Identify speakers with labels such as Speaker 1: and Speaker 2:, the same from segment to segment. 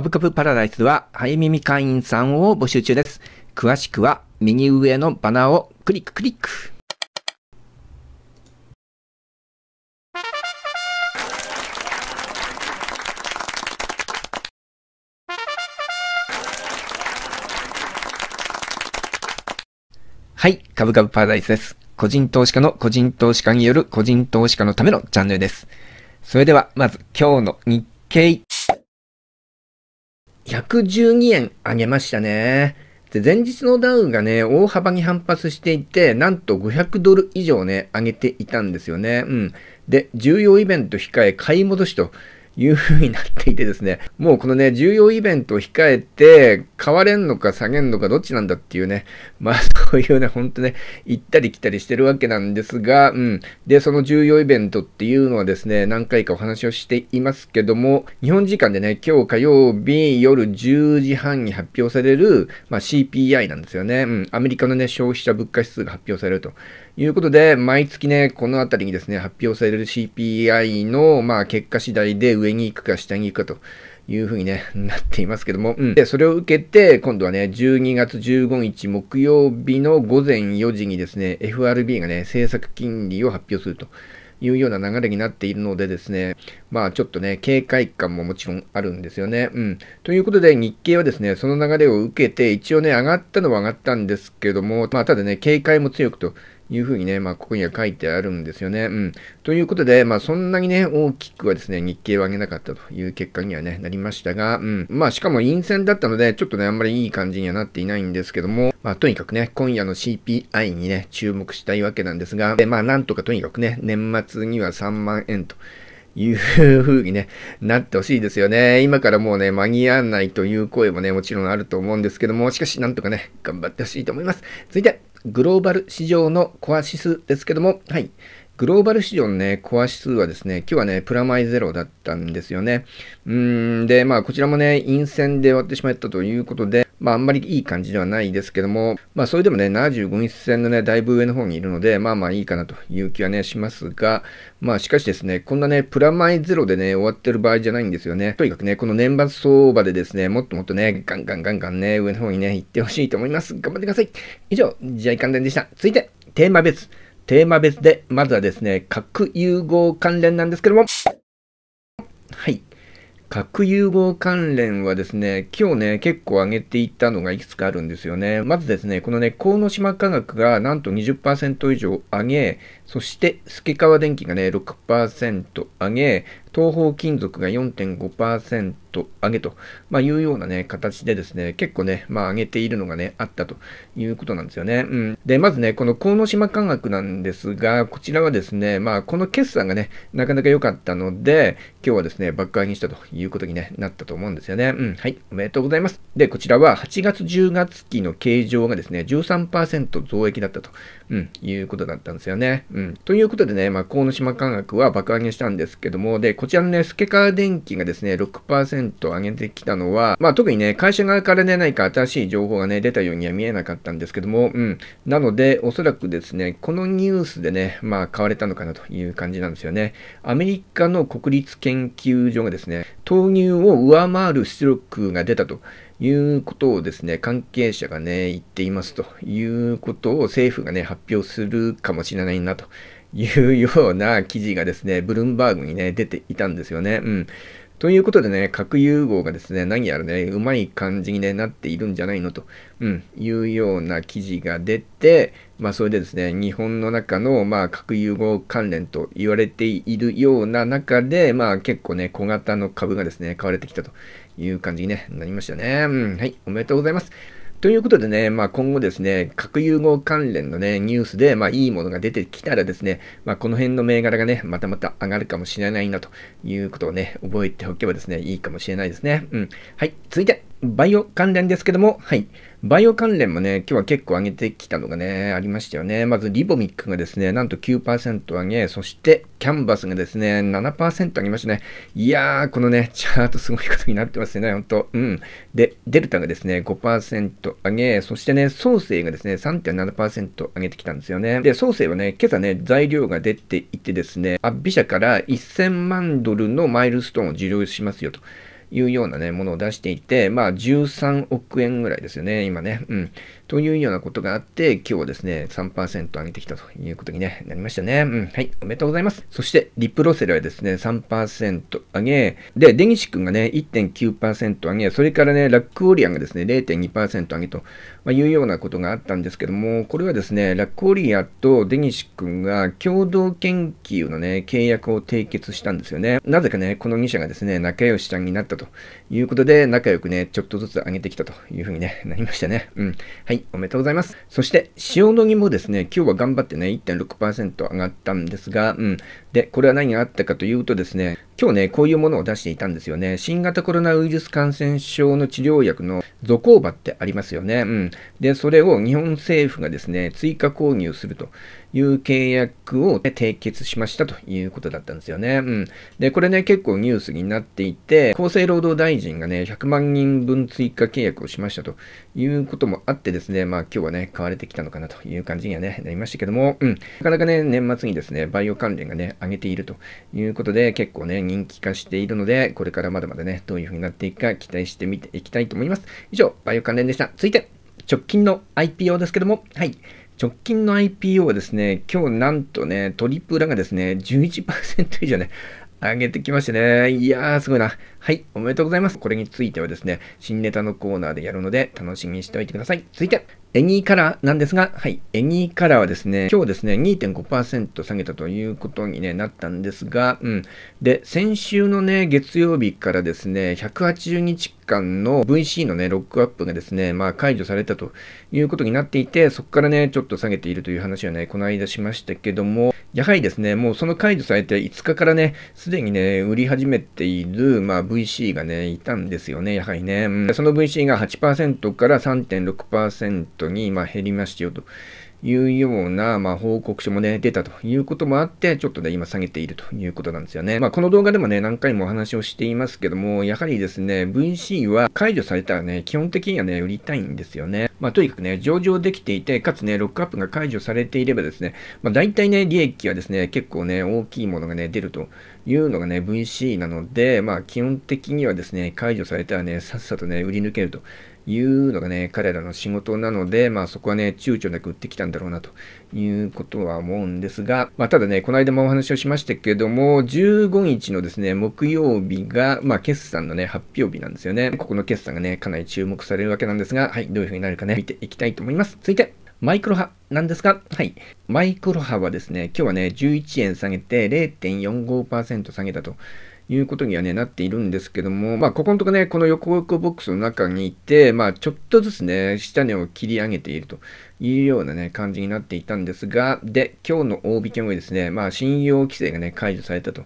Speaker 1: 株株パラダイスでは、早耳会員さんを募集中です。詳しくは、右上のバナーをクリッククリック。はい、株株パラダイスです。個人投資家の個人投資家による個人投資家のためのチャンネルです。それでは、まず今日の日経112円上げましたね。で、前日のダウがね、大幅に反発していて、なんと500ドル以上ね、上げていたんですよね。うん。で、重要イベント控え買い戻しという風になっていてですね、もうこのね、重要イベントを控えて、買われんのか下げんのかどっちなんだっていうね、まあ そういうね、ほんとね、行ったり来たりしてるわけなんですが、うん。で、その重要イベントっていうのはですね、何回かお話をしていますけども、日本時間でね、今日火曜日夜10時半に発表される、まあ、CPI なんですよね。うん。アメリカのね、消費者物価指数が発表されるということで、毎月ね、このあたりにですね、発表される CPI の、まあ、結果次第で上上に行くか下に行くかというふうに、ね、なっていますけども、うん、でそれを受けて、今度はね、12月15日木曜日の午前4時にですね、FRB がね、政策金利を発表すると。いうような流れになっているのでですね、まあちょっとね、警戒感ももちろんあるんですよね。うん。ということで、日経はですね、その流れを受けて、一応ね、上がったのは上がったんですけども、まあただね、警戒も強くというふうにね、まあ、ここには書いてあるんですよね。うん。ということで、まあ、そんなにね、大きくはですね、日経を上げなかったという結果にはね、なりましたが、うん。まあ、しかも陰線だったので、ちょっとね、あんまりいい感じにはなっていないんですけども、まあ、とにかくね、今夜の CPI にね、注目したいわけなんですが、でまあ、なんとかとにかくね、年末には3万円と。いう風にね、なってほしいですよね。今からもうね、間に合わないという声もね、もちろんあると思うんですけども、しかしなんとかね、頑張ってほしいと思います。続いて、グローバル市場のコア指数ですけども、はい、グローバル市場のね、コア指数はですね、今日はね、プラマイゼロだったんですよね。うん、で、まあ、こちらもね、陰線で終わってしまったということで、まあ、あんまりいい感じではないですけども、まあ、それでもね、75日線のね、だいぶ上の方にいるので、まあまあいいかなという気はね、しますが、まあ、しかしですね、こんなね、プラマイゼロでね、終わってる場合じゃないんですよね。とにかくね、この年末相場でですね、もっともっとね、ガンガンガンガンね、上の方にね、行ってほしいと思います。頑張ってください。以上、試合関連でした。続いて、テーマ別。テーマ別で、まずはですね、核融合関連なんですけども、はい。核融合関連はですね、今日ね、結構上げていったのがいくつかあるんですよね。まずですね、このね、河野島科学がなんと20%以上上げ、そして、助川電機がね、6%上げ、東方金属が4.5%上げと、まあ、いうようなね、形でですね、結構ね、まあ、上げているのがね、あったということなんですよね。うん。で、まずね、この河野島化学なんですが、こちらはですね、まあ、この決算がね、なかなか良かったので、今日はですね、爆上げにしたということに、ね、なったと思うんですよね。うん。はい。おめでとうございます。で、こちらは8月10月期の形状がですね、13%増益だったと、うん、いうことだったんですよね。うん。ということでね、まあ、野島化学は爆上げしたんですけども、で、こちらのね、スケカ電機がですね、6%上げてきたのは、まあ特にね、会社側からね、何か新しい情報がね、出たようには見えなかったんですけども、うん。なので、おそらくですね、このニュースでね、まあ買われたのかなという感じなんですよね。アメリカの国立研究所がですね、豆乳を上回る出力が出たと。いうことをですね、関係者がね、言っていますということを政府がね、発表するかもしれないなというような記事がですね、ブルームバーグにね、出ていたんですよね。うん。ということでね、核融合がですね、何やらね、うまい感じに、ね、なっているんじゃないのと、うん、いうような記事が出て、まあそれでですね、日本の中の、まあ、核融合関連と言われているような中で、まあ結構ね、小型の株がですね、買われてきたという感じに、ね、なりましたね。うん、はい、おめでとうございます。ということでね、まあ、今後ですね、核融合関連のね、ニュースで、まあ、いいものが出てきたらですね、まあ、この辺の銘柄がね、またまた上がるかもしれないなということをね、覚えておけばですね、いいかもしれないですね。うん。はい。続いて、バイオ関連ですけども、はい。バイオ関連もね、今日は結構上げてきたのがね、ありましたよね。まずリボミックがですね、なんと9%上げ、そしてキャンバスがですね、7%上げましたね。いやー、このね、チャートすごいことになってますよね、ほんと。うん。で、デルタがですね、5%上げ、そしてね、ソーセイがですね、3.7%上げてきたんですよね。で、ソーセイはね、今朝ね、材料が出ていてですね、アッビ社から1000万ドルのマイルストーンを受領しますよと。いうようなね、ものを出していて、まあ13億円ぐらいですよね、今ね。うん。というようなことがあって、今日はですね、3%上げてきたということに、ね、なりましたね。うん。はい。おめでとうございます。そして、リプロセルはですね、3%上げ、で、デニシ君がね、1.9%上げ、それからね、ラックオリアンがですね、0.2%上げと、まいうようなことがあったんですけども、これはですね、ラックオリアとデニシ君が共同研究のね、契約を締結したんですよね。なぜかね、この2社がですね、仲良しちゃんになったということで、仲良くね、ちょっとずつ上げてきたというふうに、ね、なりましたね。うん。はい。おめでとうございます。そして、塩野義もですね、今日は頑張ってね、1.6%上がったんですが、うん、で、これは何があったかというとですね、今日ね、こういうものを出していたんですよね。新型コロナウイルス感染症の治療薬のゾコーバってありますよね。うん。で、それを日本政府がですね、追加購入するという契約を、ね、締結しましたということだったんですよね。うん。で、これね、結構ニュースになっていて、厚生労働大臣がね、100万人分追加契約をしましたということもあってですね、まあ今日はね、買われてきたのかなという感じにはね、なりましたけども、うん。なかなかね、年末にですね、バイオ関連がね、上げているということで、結構ね、人気化しているので、これからまだまだね、どういう風になっていくか期待してみていきたいと思います。以上、バイオ関連でした。続いて、直近の IPO ですけども、はい。直近の IPO はですね、今日なんとね、トリプラがですね、11%以上ね、上げてきましたね。いやー、すごいな。はい、おめでとうございます。これについてはですね、新ネタのコーナーでやるので、楽しみにしておいてください。続いて、エニーカラーなんですが、はい、エニーカラーはですね、今日ですね、2.5%下げたということに、ね、なったんですが、うん。で、先週のね、月曜日からですね、180日間の VC のね、ロックアップがですね、まあ解除されたということになっていて、そこからね、ちょっと下げているという話はね、この間しましたけども、やはりですね、もうその解除されて5日からね、すでにね、売り始めている、まあ、VC がね、いたんですよね、やはりね。うん、その VC が8%から3.6%に、まあ、減りましたよと。いうような、まあ、報告書もね、出たということもあって、ちょっとね、今下げているということなんですよね。まあ、この動画でもね、何回もお話をしていますけども、やはりですね、VC は解除されたらね、基本的にはね、売りたいんですよね。まあ、とにかくね、上場できていて、かつね、ロックアップが解除されていればですね、まあ、大体ね、利益はですね、結構ね、大きいものがね、出るというのがね、VC なので、まあ、基本的にはですね、解除されたらね、さっさとね、売り抜けるというのがね、彼らの仕事なので、まあ、そこはね、躊躇なく売ってきたんだろうなということは思うんですが、まあ、ただね、この間もお話をしましたけども、15日のですね、木曜日が、まあ、決算のね、発表日なんですよね。ここの決算がね、かなり注目されるわけなんですが、はい、どういうふうになるかね、見ていきたいと思います。続いて、マイクロ波なんですかはい。マイクロ波はですね、今日はね、11円下げて0.45%下げたということにはね、なっているんですけども、まあ、ここのとこね、この横横ボックスの中にいて、まあ、ちょっとずつね、下値を切り上げているというようなね、感じになっていたんですが、で、今日の大引けもですね、まあ、信用規制がね、解除されたと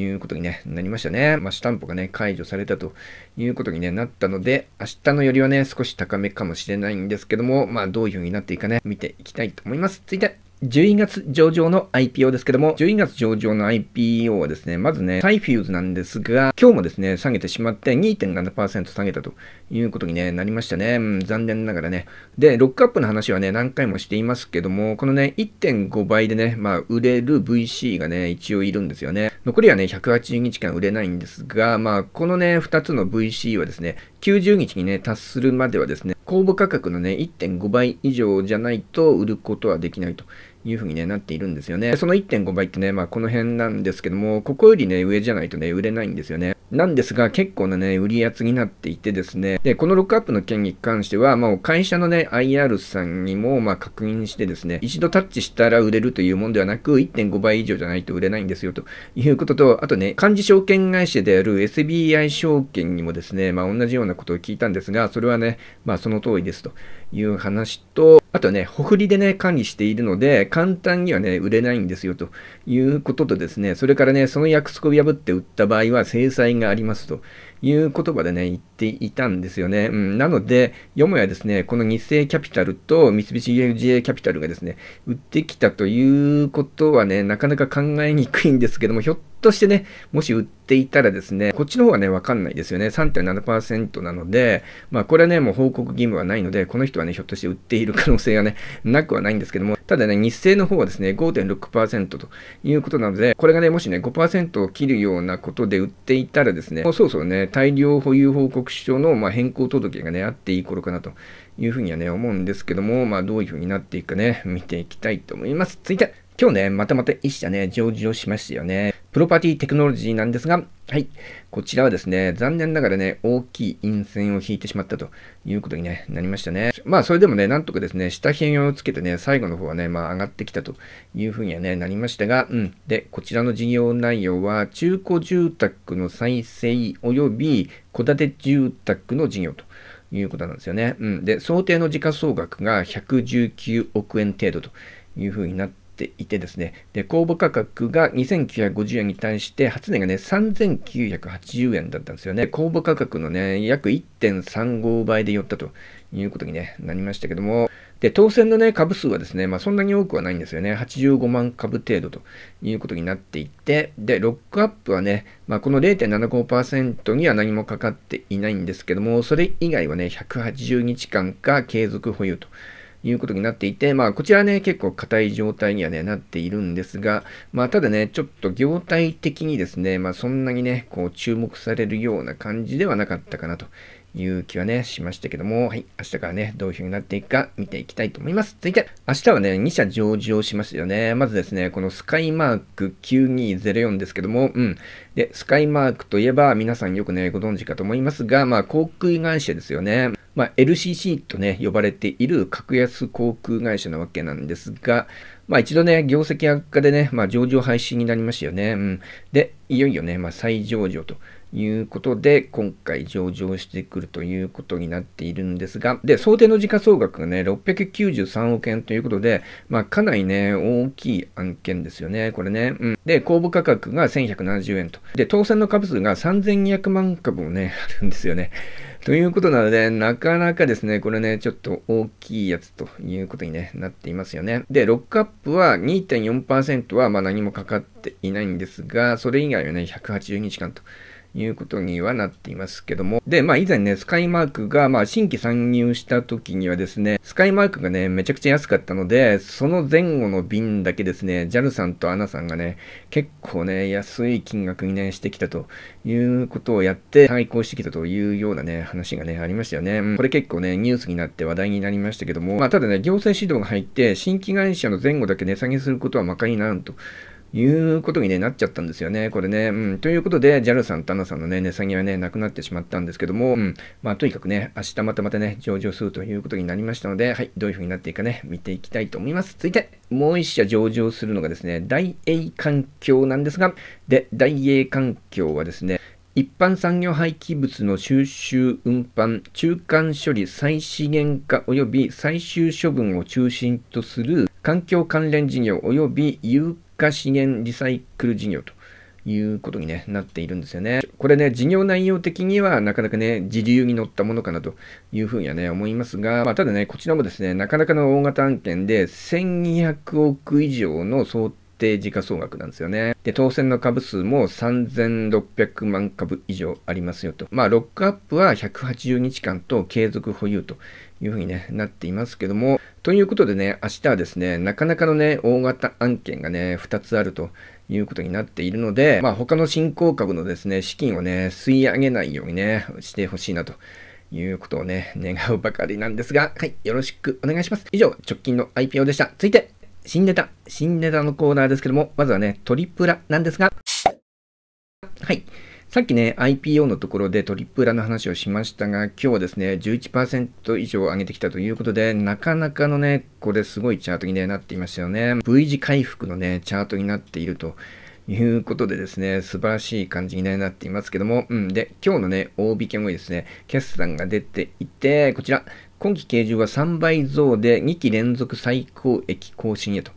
Speaker 1: いうことに、ね、なりましたね。まあ、スタンプがね、解除されたということに、ね、なったので、明日のよりはね、少し高めかもしれないんですけども、まあ、どういう風になっていくかね、見ていきたいと思います。続いて12月上場の IPO ですけども、12月上場の IPO はですね、まずね、サイフューズなんですが、今日もですね、下げてしまって2.7%下げたということに、ね、なりましたね、うん。残念ながらね。で、ロックアップの話はね、何回もしていますけども、このね、1.5倍でね、まあ、売れる VC がね、一応いるんですよね。残りはね、180日間売れないんですが、まあ、このね、2つの VC はですね、90日にね、達するまではですね、公募価格のね、1.5倍以上じゃないと売ることはできないというふうに、ね、なっているんですよね。その1.5倍ってね、まあこの辺なんですけども、ここよりね、上じゃないとね、売れないんですよね。なんですが、結構なね、売り圧になっていてですね、で、このロックアップの件に関しては、もう会社のね、IR さんにも、まあ、確認してですね、一度タッチしたら売れるというもんではなく、1.5倍以上じゃないと売れないんですよ、ということと、あとね、漢字証券会社である SBI 証券にもですね、まあ、同じようなことを聞いたんですが、それはね、まあ、その通りですという話と、あとはね、ほふりでね、管理しているので、簡単にはね、売れないんですよということとですね、それからね、その約束を破って売った場合は制裁がありますという言葉でね、言っていたんですよね。うん、なので、よもやですね、この日清キャピタルと三菱 UFJ キャピタルがですね、売ってきたということはね、なかなか考えにくいんですけども、ひょっととしてね、もし売っていたらですね、こっちの方がね、わかんないですよね。3.7%なので、まあこれはね、もう報告義務はないので、この人はね、ひょっとして売っている可能性がね、なくはないんですけども、ただね、日清の方はですね、5.6%ということなので、これがね、もしね、5%を切るようなことで売っていたらですね、もうそろそろね、大量保有報告書のまあ変更届がね、あっていい頃かなというふうにはね、思うんですけども、まあどういうふうになっていくかね、見ていきたいと思います。続いて今日ね、またまた一社ね、上場しましたよね。プロパティテクノロジーなんですが、はい、こちらはですね、残念ながらね、大きい陰線を引いてしまったということに、ね、なりましたね。まあ、それでもね、なんとかですね、下辺をつけてね、最後の方はね、まあ、上がってきたというふうにはね、なりましたが、うん。で、こちらの事業内容は、中古住宅の再生及び戸建て住宅の事業と。いうことなんですよね。うん。で、想定の時価総額が119億円程度というふうになってていてですね、で公募価格が2950円に対して、初値がね、3980円だったんですよね。公募価格のね、約1.35倍で寄ったということに、ね、なりましたけども、で、当選のね、株数はですね、まあ、そんなに多くはないんですよね。85万株程度ということになっていて、で、ロックアップはね、まあ、この0.75%には何もかかっていないんですけども、それ以外はね、180日間か継続保有ということになっていて、まあ、こちらね、結構硬い状態にはね、なっているんですが、まあ、ただね、ちょっと業態的にですね、まあ、そんなにね、こう、注目されるような感じではなかったかなという気はね、しましたけども、はい、明日からね、どういう風になっていくか見ていきたいと思います。続いて、明日はね、2社上場しますよね。まずですね、このスカイマーク9204ですけども、うん。で、スカイマークといえば、皆さんよくね、ご存知かと思いますが、まあ、航空会社ですよね。まあ、LCC とね、呼ばれている格安航空会社なわけなんですが、まあ一度ね、業績悪化でね、まあ上場廃止になりましたよね。うん。で、いよいよね、まあ再上場ということで、今回上場してくるということになっているんですが、で、想定の時価総額がね、693億円ということで、まあ、かなりね、大きい案件ですよね、これね。うん。で、公募価格が1170円と。で、当選の株数が3200万株もね、あるんですよね。ということなので、なかなかですね、これね、ちょっと大きいやつということに、ね、なっていますよね。で、ロックアップは2.4%はまあ何もかかっていないんですが、それ以外はね、180日間と。いうことにはなっていますけども。で、まあ以前ね、スカイマークが、まあ新規参入した時にはですね、スカイマークがね、めちゃくちゃ安かったので、その前後の便だけですね、JAL さんと ANA さんがね、結構ね、安い金額にね、してきたということをやって、対抗してきたというようなね、話がね、ありましたよね。うん、これ結構ね、ニュースになって話題になりましたけども、まあただね、行政指導が入って、新規会社の前後だけ値下げすることはまかになんと。いうことに、ね、なっちゃったんですよね、これね。うん、ということで、JAL さん、TANA さんのね、値下げはね、なくなってしまったんですけども、うん、まあ、とにかくね、明日またまたね、上場するということになりましたので、はい、どういうふうになっていくかね、見ていきたいと思います。続いて、もう一社上場するのがですね、大英環境なんですが、で、大英環境はですね、一般産業廃棄物の収集、運搬、中間処理、再資源化及び最終処分を中心とする環境関連事業及び有化資源リサイクル事業ということに、ね、なっているんですよね。これね、事業内容的にはなかなかね、時流に乗ったものかなというふうにはね、思いますが、まあ、ただね、こちらもですね、なかなかの大型案件で1200億以上の想定時価総額なんですよね。で、当選の株数も3600万株以上ありますよと。まあ、ロックアップは180日間と継続保有というふうに、ね、なっていますけども、ということでね、明日はですね、なかなかのね、大型案件がね、2つあるということになっているので、まあ、他の新興株のですね、資金をね、吸い上げないようにね、してほしいなと。いうことをね、願うばかりなんですが、はい、よろしくお願いします。以上、直近の IPO でした。続いて、新ネタ、新ネタのコーナーですけども、まずはね、トリプラなんですが、はい。さっきね、IPO のところでトリプラの話をしましたが、今日はですね、11%以上上げてきたということで、なかなかのね、これすごいチャートに、ね、なっていましたよね。V 字回復のね、チャートになっていると。いうことでですね、素晴らしい感じになっていますけども、うん。で、今日のね、大引けもですね、決算が出ていて、こちら、今期計上は3倍増で2期連続最高益更新へと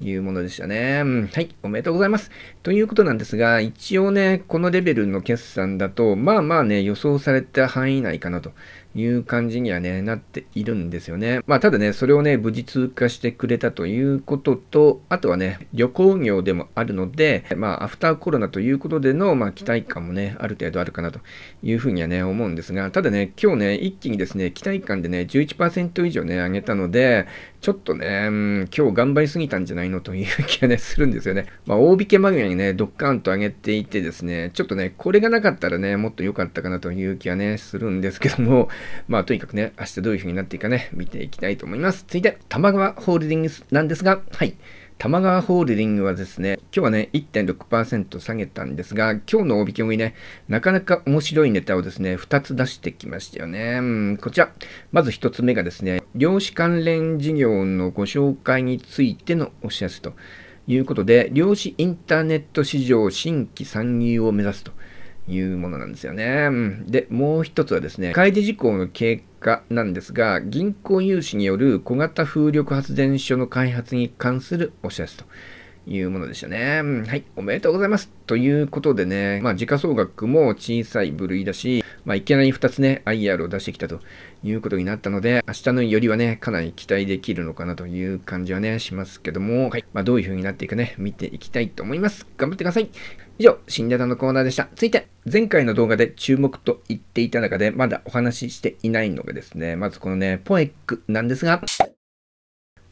Speaker 1: いうものでしたね。はい、おめでとうございます。ということなんですが、一応ね、このレベルの決算だと、まあまあね、予想された範囲内かなという感じにはね、なっているんですよね。まあただね、それをね、無事通過してくれたということと、あとはね、旅行業でもあるので、まあアフターコロナということでの、まあ期待感もね、ある程度あるかなというふうにはね、思うんですが、ただね、今日ね、一気にですね、期待感でね、11%以上ね、上げたので、ちょっとね、うん、今日頑張りすぎたんじゃないのという気がね、するんですよね。まあ大引けにね、ドッカンと上げていてですね、ちょっとね、これがなかったらね、もっと良かったかなという気はね、するんですけども、まあとにかくね、明日どういう風になっていくかね、見ていきたいと思います。続いて、玉川ホールディングスなんですが、はい。玉川ホールディングはですね、今日はね、1.6%下げたんですが、今日の帯広にね、なかなか面白いネタをですね、2つ出してきましたよね。うん、こちら、まず1つ目がですね、量子関連事業のご紹介についてのお知らせと。いうことで、量子インターネット市場新規参入を目指すというものなんですよね。うん、で、もう一つはですね、開示事項の経過なんですが、銀行融資による小型風力発電所の開発に関するお知らせと。いうものでしたね。はい、おめでとうございます。ということでね、まあ、時価総額も小さい部類だし、まあ、いきなり2つね、IR を出してきたということになったので、明日のよりはね、かなり期待できるのかなという感じはね、しますけども、はい、まあ、どういう風になっていくね、見ていきたいと思います。頑張ってください。以上、新型のコーナーでした。続いて、前回の動画で注目と言っていた中で、まだお話ししていないのがですね、まずこのね、ポエックなんですが、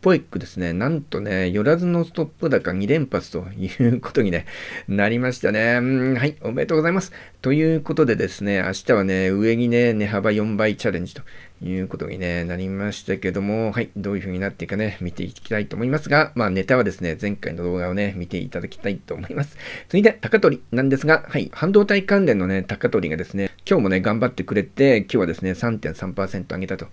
Speaker 1: ポイックですね、なんとね、寄らずのストップ高2連発ということに、ね、なりましたね。はい、おめでとうございます。ということでですね、明日はね、上にね、値幅4倍チャレンジということに、ね、なりましたけども、はい、どういう風になっていくかね、見ていきたいと思いますが、まあネタはですね、前回の動画をね、見ていただきたいと思います。続いて、高取なんですが、はい、半導体関連のね、高取がですね、今日もね、頑張ってくれて、今日はですね、3.3%上げたと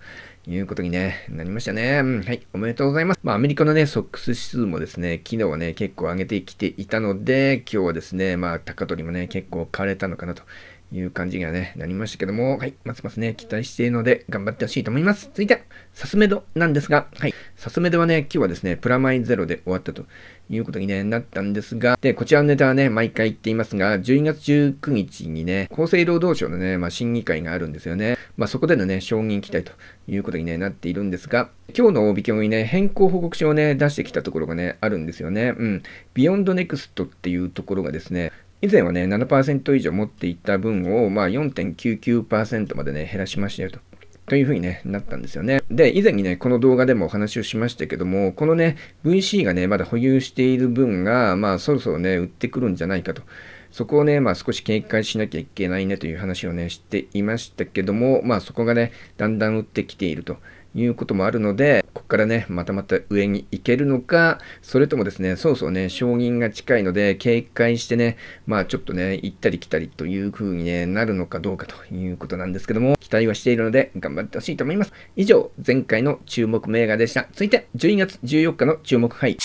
Speaker 1: いうことに、ね、なりましたね、うん。はい、おめでとうございます。まあアメリカのね、ソックス指数もですね、昨日はね、結構上げてきていたので、今日はですね、まあ高取もね、結構買われたのかなという感じがね、なりましたけども、はい、ますますね、期待しているので頑張ってほしいと思います。続いて、サスメドなんですが、はい、サスメドはね、今日はですね、プラマイゼロで終わったということに、ね、なったんですが、で、こちらのネタはね、毎回言っていますが、12月19日にね、厚生労働省のね、まあ、審議会があるんですよね。まあ、そこでのね、承認期待ということに、ね、なっているんですが、今日の大引きにね、変更報告書をね、出してきたところがね、あるんですよね。うん。ビヨンドネクストっていうところがですね、以前はね、7%以上持っていた分を、まあ、4.99%までね、減らしましたよと。というふうに、ね、なったんですよね。で、以前にね、この動画でもお話をしましたけども、このね、VC がね、まだ保有している分が、まあ、そろそろね、売ってくるんじゃないかと。そこをね、まあ、少し警戒しなきゃいけないねという話をね、していましたけども、まあ、そこがね、だんだん売ってきていると。いうこともあるので、ここからね、またまた上に行けるのか、それともですね、そうそうね、承銀が近いので、警戒してね、まあちょっとね、行ったり来たりという風に、ね、なるのかどうかということなんですけども、期待はしているので、頑張ってほしいと思います。以上、前回の注目銘柄でした。続いて、12月14日の注目杯。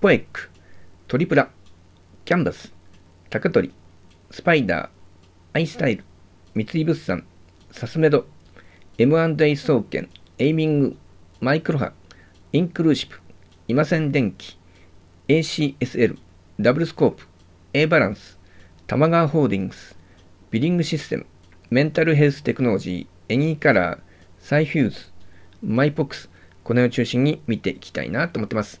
Speaker 1: ポエック、トリプラ、キャンバス、ト取、スパイダー、アイスタイル、三井物産、サスメド、M&A 総研、エイミング、マイクロ波、インクルーシブ、せん。電機、ACSL、ダブルスコープ、A バランス、玉川ホールディングス、ビリングシステム、メンタルヘルステクノロジー、エニーカラー、サイフューズ、マイポックス、この辺を中心に見ていきたいなと思ってます。